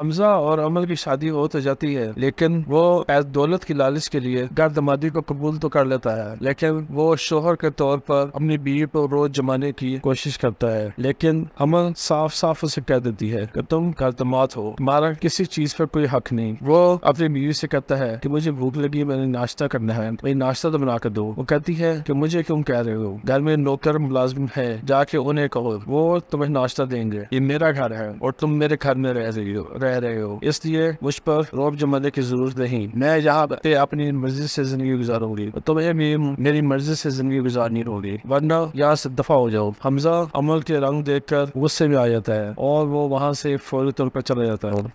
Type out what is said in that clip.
हमजा और अमल की शादी हो तो जाती है लेकिन वो दौलत की लालच के लिए दमादी को कबूल तो कर लेता है लेकिन वो शोहर के तौर पर अपनी बीवी को रोज जमाने की कोशिश करता है लेकिन अमल साफ साफ उसे कह देती है कि तुम गर्दमात हो तुम्हारा किसी चीज पर कोई हक नहीं वो अपनी बीवी से कहता है कि मुझे भूख लगी मैंने नाश्ता करना है मेरी नाश्ता तो बना कर दो वो कहती है कि मुझे क्यों कह रहे हो घर में नौकर मुलाजिम है जाके उन्हें कहो वो तुम्हें नाश्ता देंगे ये मेरा घर है और तुम मेरे घर में रह रही हो रह रहे हो इसलिए मुझ पर रोब जमाने की जरूरत नहीं मैं यहाँ पे अपनी मर्जी से जिंदगी गुजारूंगी तुम्हें तो भी मेरी मर्जी से जिंदगी गुजारनी होगी वरना यहाँ से दफा हो जाओ हमजा अमल के रंग देख कर गुस्से में आ जाता है और वो वहाँ से फौरी तौर पर चला जाता है